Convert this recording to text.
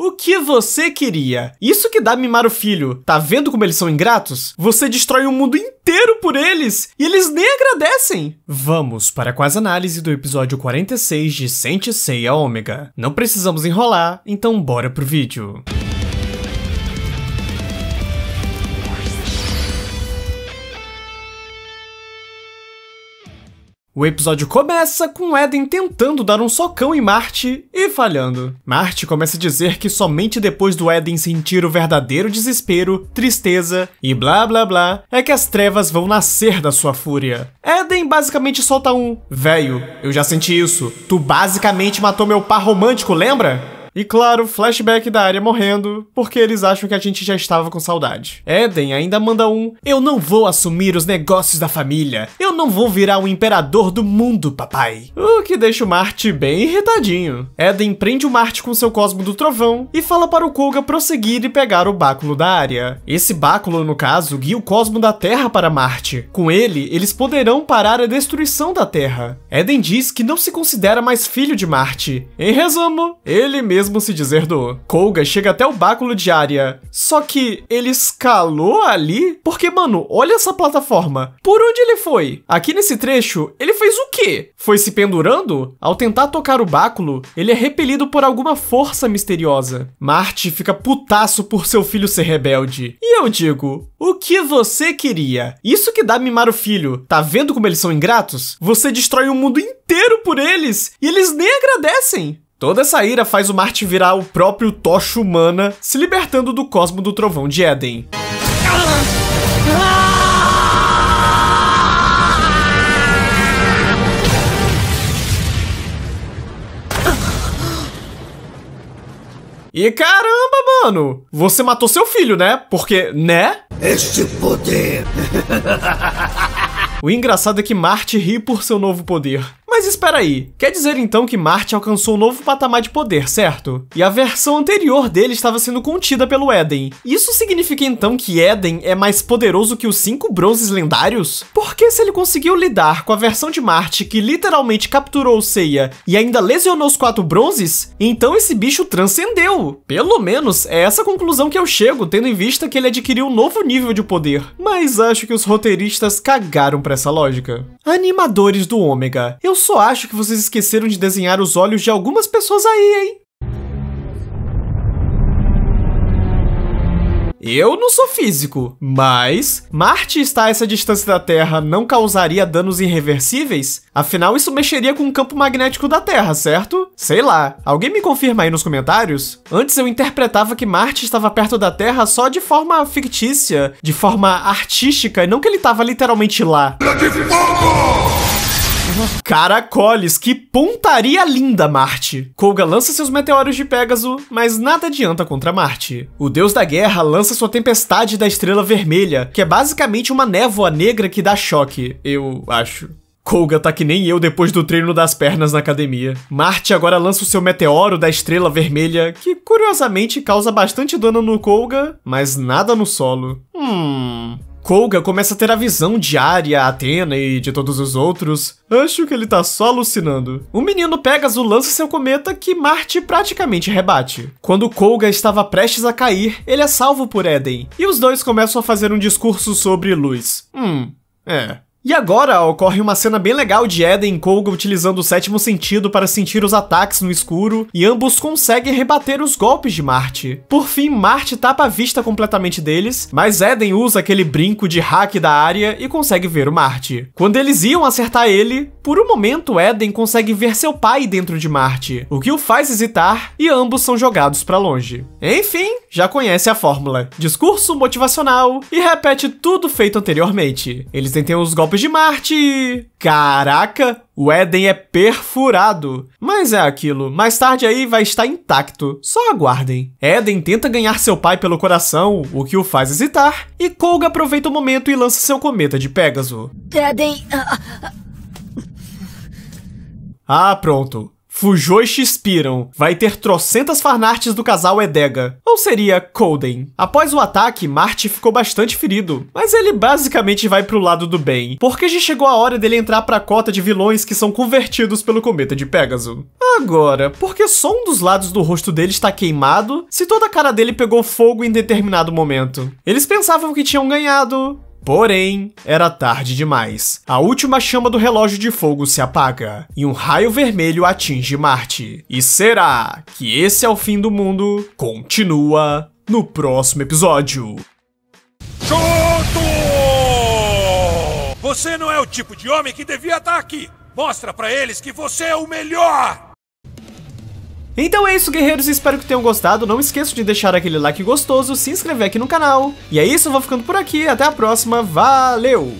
O que você queria? Isso que dá mimar o filho. Tá vendo como eles são ingratos? Você destrói o mundo inteiro por eles e eles nem agradecem. Vamos para a quase análise do episódio 46 de Sente Seiya Ômega. Não precisamos enrolar, então bora pro vídeo. O episódio começa com Eden tentando dar um socão em Marte e falhando. Marte começa a dizer que somente depois do Eden sentir o verdadeiro desespero, tristeza e blá blá blá é que as trevas vão nascer da sua fúria. Eden basicamente solta um: Velho, eu já senti isso. Tu basicamente matou meu par romântico, lembra? E claro, flashback da área morrendo, porque eles acham que a gente já estava com saudade. Eden ainda manda um: Eu não vou assumir os negócios da família. Eu não vou virar o um imperador do mundo, papai. O que deixa o Marte bem irritadinho. Eden prende o Marte com seu cosmo do trovão e fala para o Koga prosseguir e pegar o báculo da área. Esse báculo, no caso, guia o cosmo da Terra para Marte. Com ele, eles poderão parar a destruição da Terra. Eden diz que não se considera mais filho de Marte. Em resumo, ele mesmo mesmo se dizer do. Colga chega até o báculo de área. Só que ele escalou ali? Porque, mano, olha essa plataforma. Por onde ele foi? Aqui nesse trecho, ele fez o quê? Foi se pendurando? Ao tentar tocar o báculo, ele é repelido por alguma força misteriosa. Marte fica putaço por seu filho ser rebelde. E eu digo, o que você queria? Isso que dá mimar o filho. Tá vendo como eles são ingratos? Você destrói o mundo inteiro por eles e eles nem agradecem. Toda essa ira faz o Marte virar o próprio tocho humana, se libertando do cosmo do trovão de Éden. E caramba, mano! Você matou seu filho, né? Porque, né? Este poder! o engraçado é que Marte ri por seu novo poder. Mas espera aí, quer dizer então que Marte alcançou um novo patamar de poder, certo? E a versão anterior dele estava sendo contida pelo Éden. Isso significa então que Éden é mais poderoso que os cinco bronzes lendários? Porque se ele conseguiu lidar com a versão de Marte que literalmente capturou Seiya e ainda lesionou os quatro bronzes, então esse bicho transcendeu. Pelo menos é essa conclusão que eu chego, tendo em vista que ele adquiriu um novo nível de poder. Mas acho que os roteiristas cagaram para essa lógica. Animadores do Ômega. Eu só acho que vocês esqueceram de desenhar os olhos de algumas pessoas aí, hein? Eu não sou físico, mas Marte estar a essa distância da Terra não causaria danos irreversíveis? Afinal, isso mexeria com o campo magnético da Terra, certo? Sei lá, alguém me confirma aí nos comentários? Antes eu interpretava que Marte estava perto da Terra só de forma fictícia, de forma artística, e não que ele estava literalmente lá. Caracoles, que pontaria linda, Marte! Colga lança seus meteoros de Pégaso, mas nada adianta contra Marte. O deus da guerra lança sua tempestade da estrela vermelha, que é basicamente uma névoa negra que dá choque, eu acho. Colga tá que nem eu depois do treino das pernas na academia. Marte agora lança o seu meteoro da estrela vermelha, que curiosamente causa bastante dano no Colga, mas nada no solo. Hum. Colga começa a ter a visão de Arya, Atena e de todos os outros. Acho que ele tá só alucinando. O menino Pegasus lança seu cometa que Marte praticamente rebate. Quando Colga estava prestes a cair, ele é salvo por Eden, e os dois começam a fazer um discurso sobre luz. Hum, é. E agora ocorre uma cena bem legal de Eden e Koga utilizando o sétimo sentido para sentir os ataques no escuro, e ambos conseguem rebater os golpes de Marte. Por fim, Marte tapa a vista completamente deles, mas Eden usa aquele brinco de hack da área e consegue ver o Marte. Quando eles iam acertar ele, por um momento, Eden consegue ver seu pai dentro de Marte, o que o faz hesitar e ambos são jogados para longe. Enfim, já conhece a fórmula. Discurso motivacional e repete tudo feito anteriormente. Eles tentam os golpes de Marte e... Caraca, o Éden é perfurado. Mas é aquilo, mais tarde aí vai estar intacto, só aguardem. Éden tenta ganhar seu pai pelo coração, o que o faz hesitar, e Kolga aproveita o momento e lança seu cometa de Pégaso. Éden, uh, ah, uh, ah, ah, pronto. Fujou e Shispiram vai ter trocentas fanarts do casal Edega, ou seria Colden. Após o ataque, Marte ficou bastante ferido, mas ele basicamente vai pro lado do bem, porque já chegou a hora dele entrar pra cota de vilões que são convertidos pelo cometa de Pégaso. Agora, porque só um dos lados do rosto dele está queimado, se toda a cara dele pegou fogo em determinado momento? Eles pensavam que tinham ganhado, Porém, era tarde demais. A última chama do relógio de fogo se apaga, e um raio vermelho atinge Marte. E será que esse é o fim do mundo? Continua no próximo episódio. Choto! Você não é o tipo de homem que devia estar aqui. Mostra para eles que você é o melhor! Então é isso, guerreiros, espero que tenham gostado. Não esqueça de deixar aquele like gostoso, se inscrever aqui no canal. E é isso, vou ficando por aqui, até a próxima, valeu!